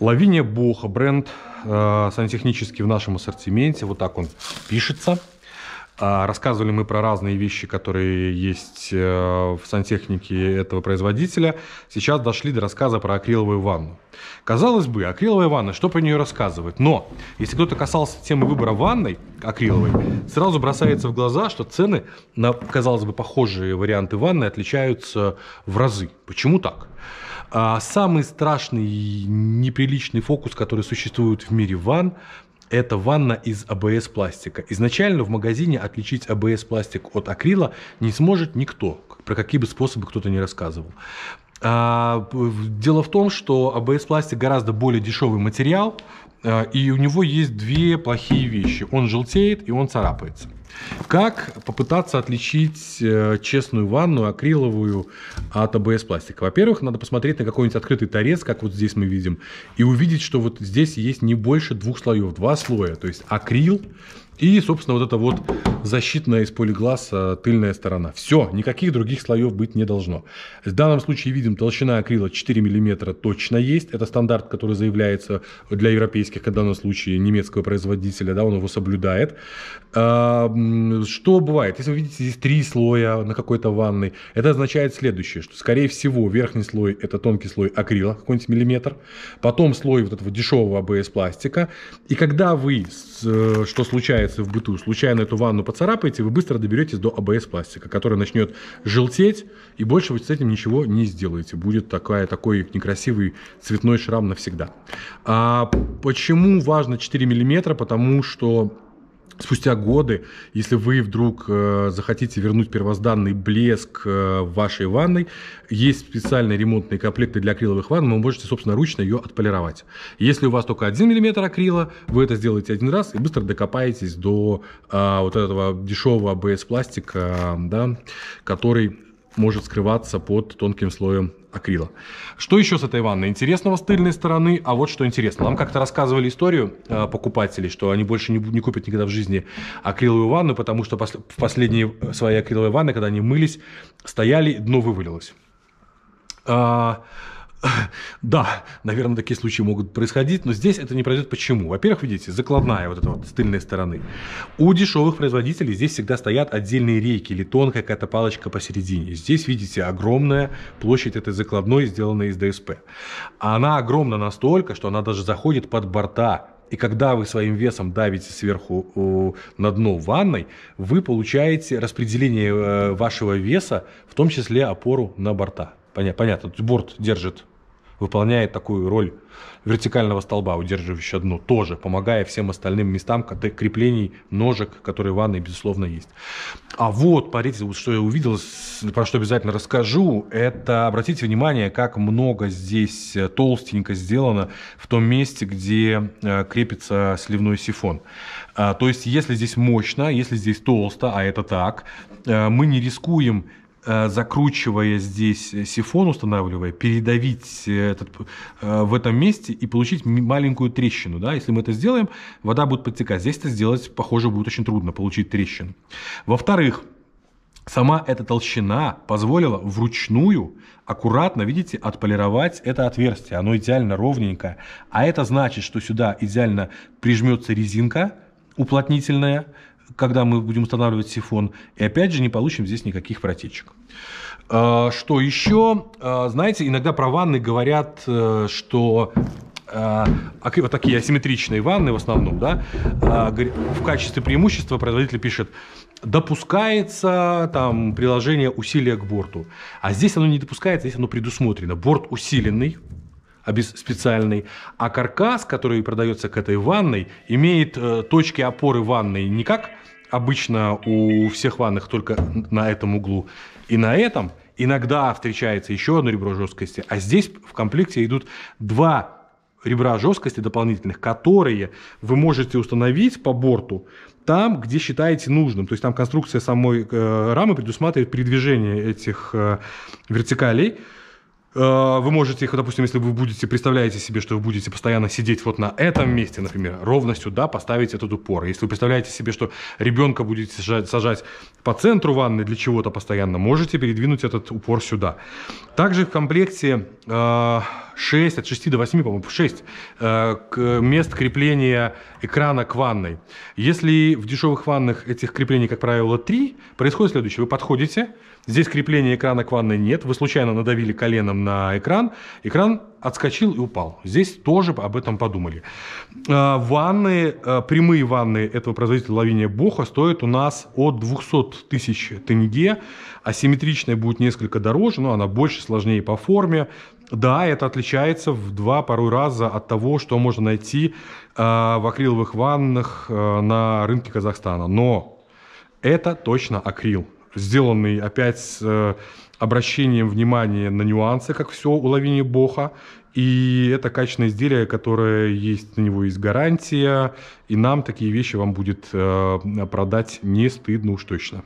Лавиния Боха, бренд э, сантехнический в нашем ассортименте. Вот так он пишется. А рассказывали мы про разные вещи, которые есть э, в сантехнике этого производителя. Сейчас дошли до рассказа про акриловую ванну. Казалось бы, акриловая ванна, что про нее рассказывать? Но, если кто-то касался темы выбора ванной акриловой, сразу бросается в глаза, что цены на, казалось бы, похожие варианты ванны отличаются в разы. Почему так? А самый страшный неприличный фокус, который существует в мире ванн, это ванна из АБС-пластика. Изначально в магазине отличить АБС-пластик от акрила не сможет никто, про какие бы способы кто-то не рассказывал. А, дело в том, что АБС-пластик гораздо более дешевый материал, э, и у него есть две плохие вещи. Он желтеет и он царапается. Как попытаться отличить э, честную ванну акриловую от АБС пластика? Во-первых, надо посмотреть на какой-нибудь открытый торец, как вот здесь мы видим, и увидеть, что вот здесь есть не больше двух слоев, два слоя, то есть акрил и, собственно, вот это вот защитная из полигласа тыльная сторона. Все, никаких других слоев быть не должно. В данном случае видим, толщина акрила 4 мм точно есть. Это стандарт, который заявляется для европейских, в данном случае немецкого производителя, да, он его соблюдает. А, что бывает? Если вы видите здесь три слоя на какой-то ванной, это означает следующее, что, скорее всего, верхний слой – это тонкий слой акрила, какой-нибудь миллиметр, потом слой вот этого дешевого АБС-пластика, и когда вы, э, что случается, применяется в быту. Случайно эту ванну поцарапаете, вы быстро доберетесь до АБС-пластика, который начнет желтеть, и больше вы с этим ничего не сделаете. Будет такая, такой некрасивый цветной шрам навсегда. А почему важно 4 мм? Потому что спустя годы, если вы вдруг э, захотите вернуть первозданный блеск э, вашей ванной, есть специальные ремонтные комплекты для акриловых ванн, вы можете, собственно, ручно ее отполировать. Если у вас только 1 мм акрила, вы это сделаете один раз и быстро докопаетесь до э, вот этого дешевого АБС-пластика, да, который может скрываться под тонким слоем акрила. Что еще с этой ванной интересного с тыльной стороны? А вот что интересно. Нам как-то рассказывали историю э, покупателей, что они больше не, не купят никогда в жизни акриловую ванну, потому что пос, в последние э, свои акриловые ванны, когда они мылись, стояли, дно вывалилось. А, Да, наверное, такие случаи могут происходить, но здесь это не произойдет. Почему? Во-первых, видите, закладная вот эта вот с тыльной стороны. У дешевых производителей здесь всегда стоят отдельные рейки или тонкая какая-то палочка посередине. Здесь, видите, огромная площадь этой закладной, сделанной из ДСП. Она огромна настолько, что она даже заходит под борта и когда вы своим весом давите сверху на дно ванной, вы получаете распределение э, вашего веса, в том числе опору на борта. Понятно, борт держит выполняет такую роль вертикального столба, удерживающего дно, тоже помогая всем остальным местам креплений ножек, которые в ванной, безусловно, есть. А вот, смотрите, вот что я увидел, про что обязательно расскажу, это, обратите внимание, как много здесь э, толстенько сделано в том месте, где э, крепится сливной сифон. А, то есть, если здесь мощно, если здесь толсто, а это так, э, мы не рискуем Э, закручивая здесь э, сифон, устанавливая, передавить э, этот, в этом месте и получить маленькую трещину. Да? Если мы это сделаем, вода будет подтекать. Здесь это сделать, похоже, будет очень трудно, получить трещину. Во-вторых, Сама эта толщина позволила вручную, аккуратно, видите, отполировать это отверстие. Оно идеально ровненькое. А это значит, что сюда идеально прижмется резинка уплотнительная, когда мы будем устанавливать сифон, и опять же не получим здесь никаких протечек. А, что еще? А, знаете, иногда про ванны говорят, э, что а, вот такие асимметричные ванны в основном, да, в качестве преимущества производитель пишет, допускается там приложение усилия к борту. А здесь оно не допускается, здесь оно предусмотрено. Борт усиленный, специальный, а каркас, который продается к этой ванной, имеет э, точки опоры ванной не как обычно у всех ванных только на этом углу и на этом, иногда встречается еще одно ребро жесткости, а здесь в комплекте идут два ребра жесткости дополнительных, которые вы можете установить по борту там, где считаете нужным. То есть там конструкция самой э, рамы предусматривает передвижение этих э, вертикалей, Э, вы можете их, допустим, если вы будете, представляете себе, что вы будете постоянно сидеть вот на этом месте, например, ровно сюда поставить этот упор. Если вы представляете себе, что ребенка будете сажать, по центру ванны для чего-то постоянно, можете передвинуть этот упор сюда. Также в комплекте э, 6, от 6 до 8, по-моему, 6 э, мест крепления экрана к ванной. Если в дешевых ваннах этих креплений, как правило, 3, происходит следующее. Вы подходите, здесь крепления экрана к ванной нет, вы случайно надавили коленом на экран, экран отскочил и упал. Здесь тоже об этом подумали. Э, ванны, э, прямые ванны этого производителя Лавиния Боха стоят у нас от 200 тысяч тенге. Асимметричная будет несколько дороже, но она больше, сложнее по форме. Да, это отличается в два, порой раза от того, что можно найти э, в акриловых ваннах э, на рынке Казахстана. Но это точно акрил, сделанный опять с э, обращением внимания на нюансы, как все у Лавини Боха. И это качественное изделие, которое есть, на него есть гарантия, и нам такие вещи вам будет э, продать не стыдно уж точно.